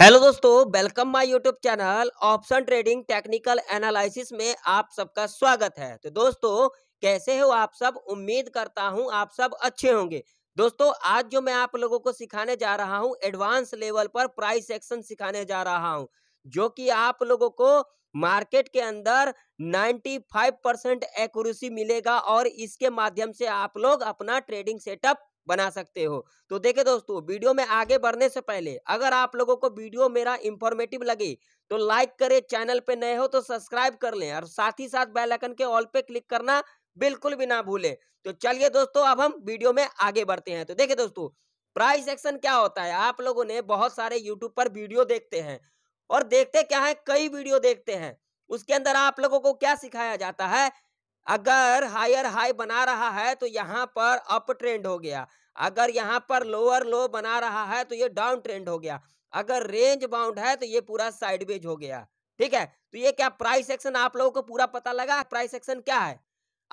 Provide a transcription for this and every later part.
hello दोस्तों welcome my YouTube channel option trading technical analysis में आप सबका स्वागत है तो दोस्तों कैसे हो आप सब उम्मीद करता हूं आप सब अच्छे होंगे दोस्तों आज जो मैं आप लोगों को सिखाने जा रहा हूं एडवांस लेवल पर प्राइस एक्शन सिखाने जा रहा हूं जो कि आप लोगों को मार्केट के अंदर 95 परसेंट एक्यूरेसी मिलेगा और इसके माध्यम से आप लोग अपना ट्रेडिंग सेटअप बना सकते हो तो देखे दोस्तों वीडियो में आगे बढ़ने से पहले अगर आप लोगों को वीडियो मेरा इंफॉर्मेटिव लगे तो लाइक करें चैनल पे नए हो तो सब्सक्राइब कर लें और साथ ही साथ बेल के ऑल पे क्लिक करना बिल्कुल भी ना भूलें तो चलिए दोस्तों अब हम वीडियो में आगे बढ़ते हैं तो देखे दोस्तों प्राइस एक्शन क्या होता है आप लोगों ने बहुत सारे यूट्यूब पर वीडियो देखते हैं और देखते क्या है कई वीडियो देखते हैं उसके अंदर आप लोगों को क्या सिखाया जाता है अगर हायर हाई बना रहा है तो यहाँ पर अप ट्रेंड हो गया अगर यहाँ पर लोअर लो बना रहा है तो ये डाउन ट्रेंड हो गया अगर रेंज बाउंड है तो ये पूरा साइडवेज हो गया ठीक है तो ये क्या प्राइस एक्शन आप लोगों को पूरा पता लगा प्राइस एक्शन क्या है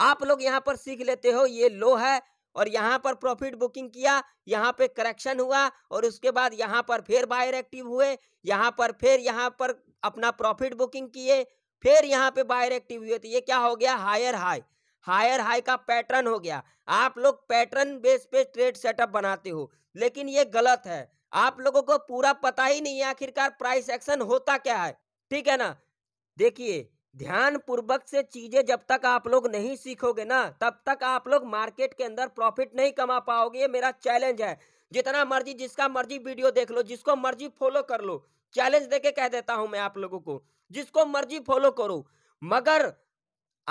आप लोग यहाँ पर सीख लेते हो ये लो है और यहाँ पर प्रॉफिट बुकिंग किया यहाँ पे करेक्शन हुआ और उसके बाद यहाँ पर फिर बायर एक्टिव हुए यहाँ पर फिर यहाँ पर अपना प्रॉफिट बुकिंग किए फिर यहाँ पे एक्टिव हुई तो ये क्या हो गया हायर हाई हायर हाई का पैटर्न हो गया आप लोग पैटर्न बेस पे ट्रेड सेटअप बनाते हो लेकिन ये गलत है आप लोगों को पूरा पता ही नहीं है आखिरकार प्राइस एक्शन होता क्या है ठीक है ना देखिए ध्यान पूर्वक से चीजें जब तक आप लोग नहीं सीखोगे ना तब तक आप लोग मार्केट के अंदर प्रॉफिट नहीं कमा पाओगे ये मेरा चैलेंज है जितना मर्जी जिसका मर्जी वीडियो देख लो जिसको मर्जी फॉलो कर लो चैलेंज देके कह देता हूं मैं आप लोगों को जिसको मर्जी फॉलो करो मगर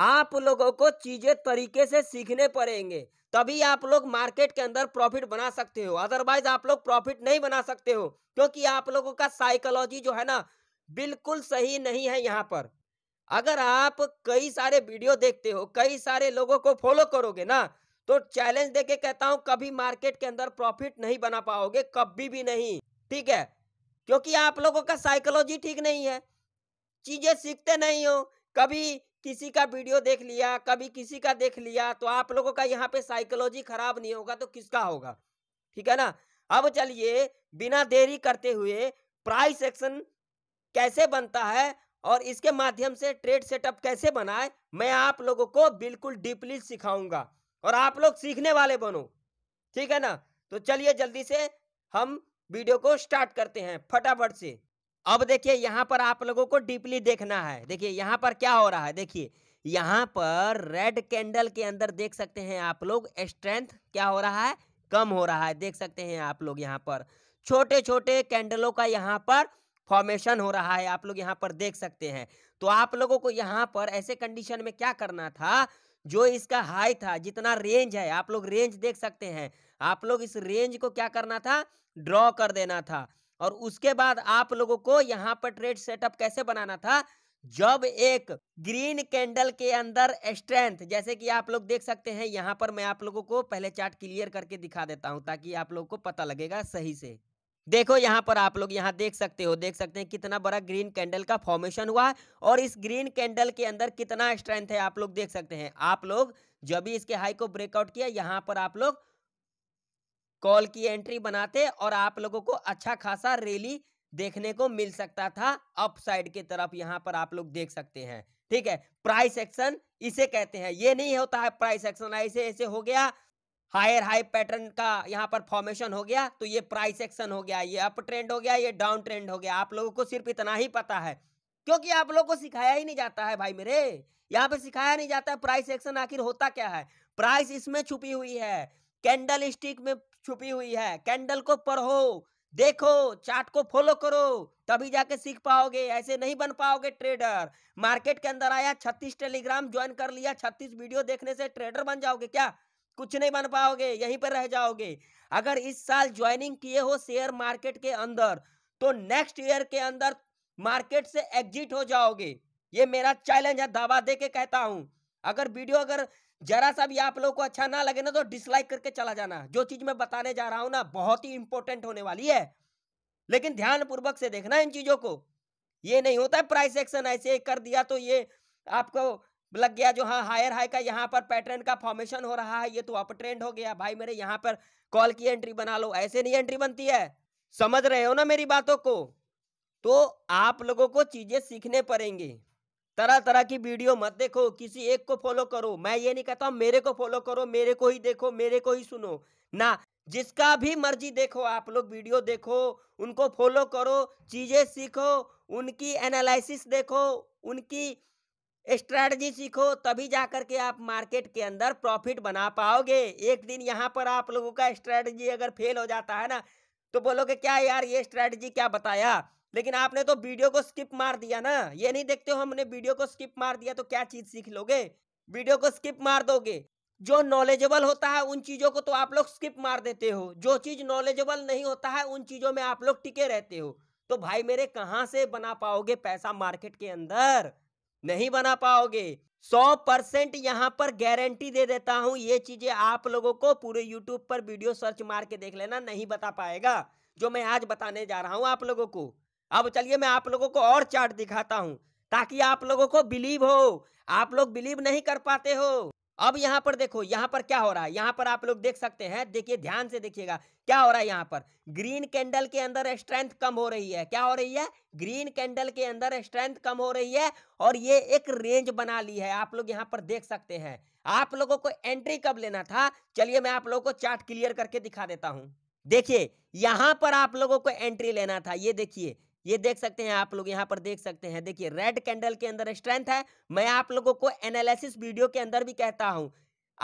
आप लोगों को चीजें तरीके से सीखने पड़ेंगे तभी आप लोग मार्केट के अंदर प्रॉफिट बना सकते हो अदरवाइज आप लोग प्रॉफिट नहीं बना सकते हो क्योंकि आप लोगों का साइकोलॉजी जो है ना बिल्कुल सही नहीं है यहाँ पर अगर आप कई सारे वीडियो देखते हो कई सारे लोगों को फॉलो करोगे ना तो चैलेंज देके कहता हूं कभी मार्केट के अंदर प्रॉफिट नहीं बना पाओगे कभी भी नहीं ठीक है क्योंकि आप लोगों का साइकोलॉजी ठीक नहीं है चीजें सीखते नहीं हो कभी किसी का वीडियो देख लिया कभी किसी का देख लिया तो आप लोगों का यहाँ पे साइकोलॉजी खराब नहीं होगा तो किसका होगा ठीक है ना अब चलिए बिना देरी करते हुए प्राइस एक्शन कैसे बनता है और इसके माध्यम से ट्रेड सेटअप कैसे बनाए मैं आप लोगों को बिल्कुल डीपली सिखाऊंगा और आप लोग सीखने वाले बनो ठीक है ना तो चलिए जल्दी से हम वीडियो को स्टार्ट करते हैं फटाफट से अब देखिए यहाँ पर आप लोगों को डीपली देखना है देखिए यहाँ पर क्या हो रहा है देखिए यहाँ पर रेड कैंडल के अंदर देख सकते हैं आप लोग स्ट्रेंथ क्या हो रहा है कम हो रहा है देख सकते हैं आप लोग यहाँ पर छोटे छोटे कैंडलों का यहाँ पर फॉर्मेशन हो रहा है आप लोग यहाँ पर देख सकते हैं तो आप लोगों को यहाँ पर ऐसे कंडीशन में क्या करना था जो इसका हाई था जितना रेंज है आप लोग रेंज देख सकते हैं आप लोग इस रेंज को क्या करना था ड्रॉ कर देना था और उसके बाद आप लोगों को यहाँ पर ट्रेड सेटअप कैसे बनाना था जब एक ग्रीन कैंडल के अंदर स्ट्रेंथ जैसे कि आप लोग देख सकते हैं यहाँ पर मैं आप लोगों को पहले चार्ट क्लियर करके दिखा देता हूँ ताकि आप लोगों को पता लगेगा सही से देखो यहाँ पर आप लोग यहाँ देख सकते हो देख सकते हैं कितना बड़ा ग्रीन कैंडल का फॉर्मेशन हुआ है और इस ग्रीन कैंडल के अंदर कितना स्ट्रेंथ है आप लोग देख सकते हैं आप लोग जब भी इसके हाई को ब्रेकआउट किया यहाँ पर आप लोग कॉल की एंट्री बनाते और आप लोगों को अच्छा खासा रैली देखने को मिल सकता था अप साइड की तरफ यहाँ पर आप लोग देख सकते हैं ठीक है प्राइस एक्शन इसे कहते हैं ये नहीं होता है प्राइस एक्शन ऐसे ऐसे हो गया हायर हाई पैटर्न का यहाँ पर फॉर्मेशन हो गया तो ये प्राइस एक्शन हो गया ये अप ट्रेंड हो गया ये डाउन ट्रेंड हो गया आप लोगों को सिर्फ इतना ही पता है क्योंकि आप लोगों को सिखाया ही नहीं जाता है भाई मेरे यहाँ पे सिखाया नहीं जाता है प्राइस एक्शन आखिर होता क्या है प्राइस इसमें छुपी हुई है कैंडल स्टिक में छुपी हुई है कैंडल को पढ़ो देखो चार्ट को फॉलो करो तभी जाके सीख पाओगे ऐसे नहीं बन पाओगे ट्रेडर मार्केट के अंदर आया छत्तीस टेलीग्राम ज्वाइन कर लिया छत्तीस वीडियो देखने से ट्रेडर बन जाओगे क्या कुछ नहीं बन पाओगे यहीं पर रह जाओगे अगर इस साल ज्वाइनिंग किए हो शेयर मार्केट के अंदर तो नेक्स्ट ईयर के अंदर मार्केट से एग्जिट हो जाओगे ये मेरा चैलेंज है दावा दे कहता हूं अगर वीडियो अगर जरा सा भी आप लोगों को अच्छा ना लगे ना तो डिसलाइक करके चला जाना जो चीज मैं बताने जा रहा हूं ना बहुत ही इंपॉर्टेंट होने वाली है लेकिन ध्यान पूर्वक से देखना इन चीजों को ये नहीं होता है प्राइस एक्शन ऐसे कर दिया तो ये आपको लग गया जो हाँ हायर हाई का यहाँ पर पैटर्न का फॉर्मेशन हो रहा है ये तो अप ट्रेंड हो गया भाई मेरे यहाँ पर कॉल की एंट्री बना लो ऐसे नहीं एंट्री बनती है समझ रहे हो ना मेरी बातों को तो आप लोगों को चीजें सीखने पड़ेंगे तरह तरह की वीडियो मत देखो किसी एक को फॉलो करो मैं ये नहीं कहता मेरे को फॉलो करो मेरे को ही देखो मेरे को ही सुनो ना जिसका भी मर्जी देखो आप लोग वीडियो देखो उनको फॉलो करो चीज़ें सीखो उनकी एनालिसिस देखो उनकी स्ट्रैटी सीखो तभी जा के आप मार्केट के अंदर प्रॉफिट बना पाओगे एक दिन यहाँ पर आप लोगों का स्ट्रैटी अगर फेल हो जाता है ना तो बोलोगे क्या यार ये स्ट्रैटी क्या बताया लेकिन आपने तो वीडियो को स्किप मार दिया ना ये नहीं देखते हो हमने वीडियो को स्किप मार दिया तो क्या चीज सीख लोगे वीडियो को स्किप मार दोगे जो नॉलेजेबल होता है उन चीज़ों को तो आप लोग स्किप मार देते हो जो चीज़ नॉलेजेबल नहीं होता है उन चीज़ों में आप लोग टिके रहते हो तो भाई मेरे कहा से बना पाओगे पैसा मार्केट के अंदर नहीं बना पाओगे सौ परसेंट यहाँ पर गारंटी दे देता हूँ ये चीज़ें आप लोगों को पूरे यूट्यूब पर वीडियो सर्च मार के देख लेना नहीं बता पाएगा जो मैं आज बताने जा रहा हूँ आप लोगों को अब चलिए मैं आप लोगों को और चार्ट दिखाता हूँ ताकि आप लोगों को बिलीव हो आप लोग बिलीव नहीं कर पाते हो अब यहाँ पर देखो यहाँ पर क्या हो रहा है यहाँ पर आप लोग देख सकते हैं देखिए ध्यान से देखिएगा क्या हो रहा है यहाँ पर ग्रीन कैंडल के अंदर स्ट्रेंथ कम हो रही है क्या हो रही है ग्रीन कैंडल के अंदर स्ट्रेंथ कम हो रही है और ये एक रेंज बना ली है आप लोग यहाँ पर देख सकते हैं आप लोगों को एंट्री कब लेना था चलिए मैं आप लोगों को चार्ट क्लियर करके दिखा देता हूँ देखिए यहाँ पर आप लोगों को एंट्री लेना था ये देखिए ये देख सकते हैं आप लोग यहाँ पर देख सकते हैं देखिए रेड कैंडल के अंदर स्ट्रेंथ है मैं आप लोगों को एनालिसिस वीडियो के अंदर भी कहता हूँ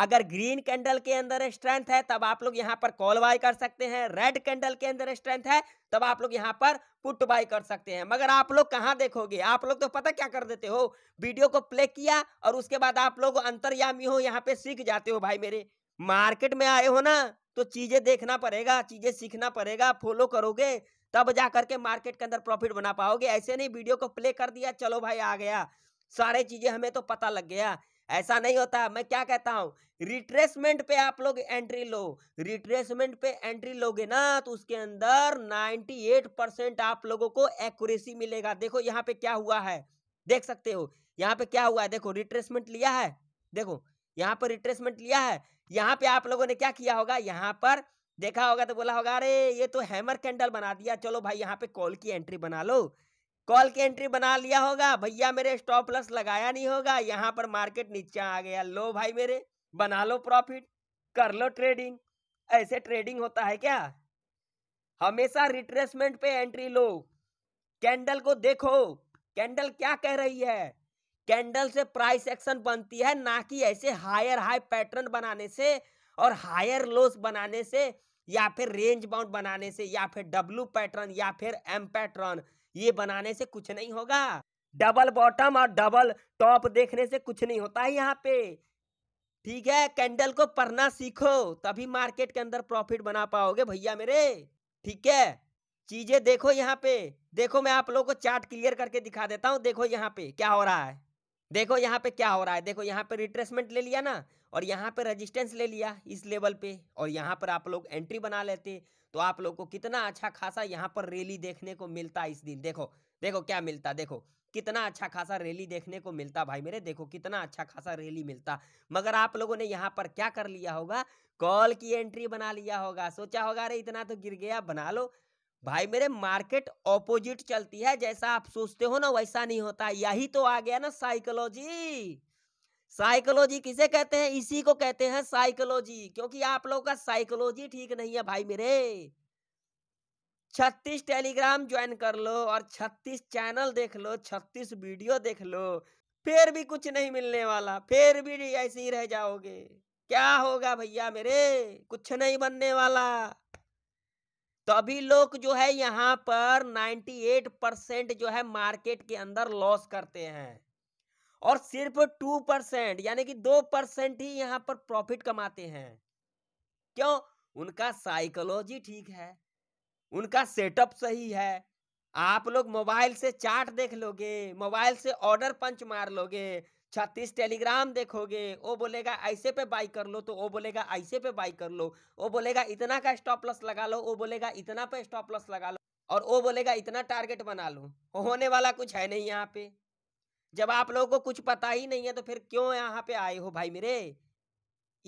अगर ग्रीन कैंडल के अंदर स्ट्रेंथ है तब आप लोग यहाँ पर कॉल बाय कर सकते हैं रेड कैंडल के अंदर स्ट्रेंथ है तब आप लोग यहाँ पर पुट बाय कर सकते हैं मगर आप लोग कहाँ देखोगे आप लोग तो पता क्या कर देते हो वीडियो को प्ले किया और उसके बाद आप लोग अंतर्यामी हो यहाँ पे सीख जाते हो भाई मेरे मार्केट में आए हो ना तो चीजें देखना पड़ेगा चीजें सीखना पड़ेगा फॉलो करोगे तब जा करके मार्केट के अंदर प्रॉफिट बना पाओगे ऐसे नहीं वीडियो को प्ले कर दिया चलो भाई आ गया सारे चीजें हमें तो पता लग गया ऐसा नहीं होता मैं क्या कहता हूँ रिट्रेसमेंट पे आप लोग एंट्री लो रिट्रेसमेंट पे एंट्री लोगे ना तो उसके अंदर 98 परसेंट आप लोगों को एक्यूरेसी मिलेगा देखो यहाँ पे क्या हुआ है देख सकते हो यहाँ पे क्या हुआ है देखो रिट्रेसमेंट लिया है देखो यहाँ पर रिट्रेसमेंट लिया है यहाँ पे आप लोगों ने क्या किया होगा यहाँ पर देखा होगा तो बोला होगा अरे ये तो हैमर कैंडल बना दिया चलो भाई यहाँ पे कॉल की एंट्री बना लो कॉल की एंट्री बना लिया होगा भैया मेरे स्टॉप लॉस लगाया नहीं होगा यहाँ पर मार्केट नीचे आ गया लो भाई मेरे बना लो प्रॉफिट कर लो ट्रेडिंग ऐसे ट्रेडिंग होता है क्या हमेशा रिट्रेसमेंट पे एंट्री लो कैंडल को देखो कैंडल क्या कह रही है कैंडल से प्राइस एक्शन बनती है ना कि ऐसे हायर हाई पैटर्न बनाने से और हायर लोस बनाने से या फिर रेंज बाउंड बनाने से या फिर डब्लू पैटर्न या फिर एम पैटर्न ये बनाने से कुछ नहीं होगा डबल बॉटम और डबल टॉप देखने से कुछ नहीं होता है यहाँ पे ठीक है कैंडल को पढ़ना सीखो तभी मार्केट के अंदर प्रॉफिट बना पाओगे भैया मेरे ठीक है चीजें देखो यहाँ पे देखो मैं आप लोगों को चार्ट क्लियर करके दिखा देता हूँ देखो यहाँ पे क्या हो रहा है देखो यहाँ पे क्या हो रहा है देखो यहाँ पे रिट्रेसमेंट ले लिया ना और यहाँ पर रजिस्टेंस ले लिया इस लेवल पे और यहाँ पर आप लोग एंट्री बना लेते तो आप लोग को कितना अच्छा खासा यहाँ पर रैली देखने को मिलता इस दिन देखो देखो क्या मिलता देखो कितना अच्छा खासा रैली देखने को मिलता भाई मेरे देखो कितना अच्छा खासा रैली मिलता मगर आप लोगों ने यहाँ पर क्या कर लिया होगा कॉल की एंट्री बना लिया होगा सोचा होगा अरे इतना तो गिर गया बना लो भाई मेरे मार्केट ऑपोजिट चलती है जैसा आप सोचते हो ना वैसा नहीं होता यही तो आ गया ना साइकोलॉजी साइकोलॉजी किसे कहते हैं इसी को कहते हैं साइकोलॉजी क्योंकि आप लोगों का साइकोलॉजी ठीक नहीं है भाई मेरे छत्तीस टेलीग्राम ज्वाइन कर लो और छत्तीस चैनल देख लो छत्तीस वीडियो देख लो फिर भी कुछ नहीं मिलने वाला फिर भी ऐसे ही रह जाओगे क्या होगा भैया मेरे कुछ नहीं बनने वाला तो अभी लोग जो है यहाँ पर 98 परसेंट जो है मार्केट के अंदर लॉस करते हैं और सिर्फ टू परसेंट यानी कि दो परसेंट ही यहाँ पर प्रॉफिट कमाते हैं क्यों उनका साइकोलॉजी ठीक है उनका सेटअप सही है आप लोग मोबाइल से चार्ट देख लोगे मोबाइल से ऑर्डर पंच मार लोगे छत्तीस टेलीग्राम देखोगे वो बोलेगा ऐसे पे बाई कर लो तो वो बोलेगा ऐसे पे बाई कर लो वो बोलेगा इतना का स्टॉप लॉस लगा लो वो बोलेगा इतना पे स्टॉप लॉस लगा लो और वो बोलेगा इतना टारगेट बना लो होने वाला कुछ है नहीं यहाँ पे जब आप लोगों को कुछ पता ही नहीं है तो फिर क्यों यहाँ पे आए हो भाई मेरे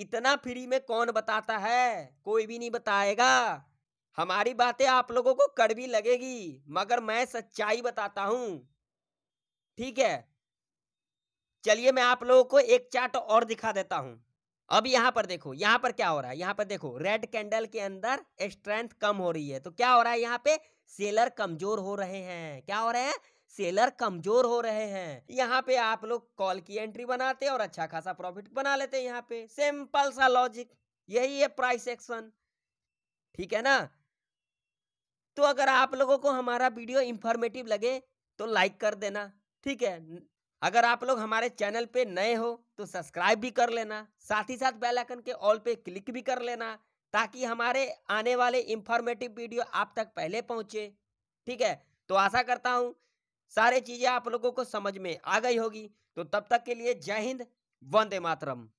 इतना फ्री में कौन बताता है कोई भी नहीं बताएगा हमारी बातें आप लोगों को कड़वी लगेगी मगर मैं सच्चाई बताता हूँ ठीक है चलिए मैं आप लोगों को एक चार्ट और दिखा देता हूं अब यहाँ पर देखो यहाँ पर क्या हो रहा है यहाँ पर देखो रेड कैंडल के अंदर स्ट्रेंथ कम हो रही है तो क्या हो रहा है यहाँ पे सेलर कमजोर हो रहे हैं क्या हो रहे हैं सेलर कमजोर हो रहे हैं यहाँ पे आप लोग कॉल की एंट्री बनाते और अच्छा खासा प्रॉफिट बना लेते हैं यहाँ पे सिंपल सा लॉजिक यही है प्राइस एक्शन ठीक है ना तो अगर आप लोगों को हमारा वीडियो इंफॉर्मेटिव लगे तो लाइक कर देना ठीक है अगर आप लोग हमारे चैनल पे नए हो तो सब्सक्राइब भी कर लेना साथ ही साथ बेल आइकन के ऑल पे क्लिक भी कर लेना ताकि हमारे आने वाले इंफॉर्मेटिव वीडियो आप तक पहले पहुंचे ठीक है तो आशा करता हूं सारी चीजें आप लोगों को समझ में आ गई होगी तो तब तक के लिए जय हिंद वंदे मातरम